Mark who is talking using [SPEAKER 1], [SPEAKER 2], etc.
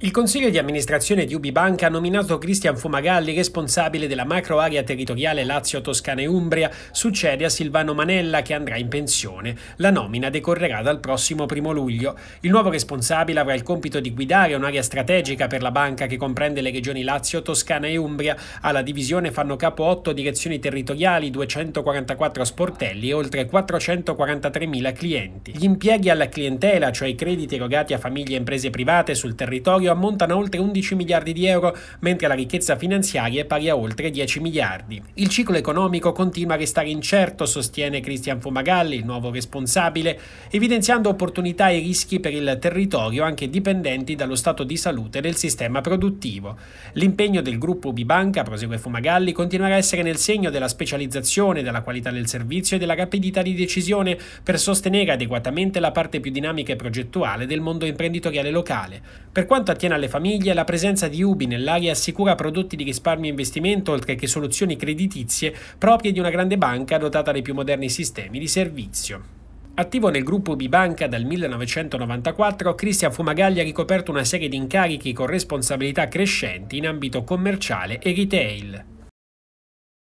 [SPEAKER 1] Il consiglio di amministrazione di Ubibanca ha nominato Cristian Fumagalli responsabile della macro area territoriale Lazio, Toscana e Umbria, succede a Silvano Manella che andrà in pensione. La nomina decorrerà dal prossimo primo luglio. Il nuovo responsabile avrà il compito di guidare un'area strategica per la banca che comprende le regioni Lazio, Toscana e Umbria. Alla divisione fanno capo 8 direzioni territoriali, 244 sportelli e oltre 443.000 clienti. Gli impieghi alla clientela, cioè i crediti erogati a famiglie e imprese private sul territorio, monetario ammontano a oltre 11 miliardi di euro, mentre la ricchezza finanziaria è pari a oltre 10 miliardi. Il ciclo economico continua a restare incerto, sostiene Cristian Fumagalli, il nuovo responsabile, evidenziando opportunità e rischi per il territorio anche dipendenti dallo stato di salute del sistema produttivo. L'impegno del gruppo Bibanca, prosegue Fumagalli, continuerà a essere nel segno della specializzazione, della qualità del servizio e della rapidità di decisione per sostenere adeguatamente la parte più dinamica e progettuale del mondo imprenditoriale locale. Per quanto a attiene alle famiglie, la presenza di UBI nell'area assicura prodotti di risparmio e investimento oltre che soluzioni creditizie proprie di una grande banca dotata dei più moderni sistemi di servizio. Attivo nel gruppo Bibanca dal 1994, Cristian Fumagalli ha ricoperto una serie di incarichi con responsabilità crescenti in ambito commerciale e retail.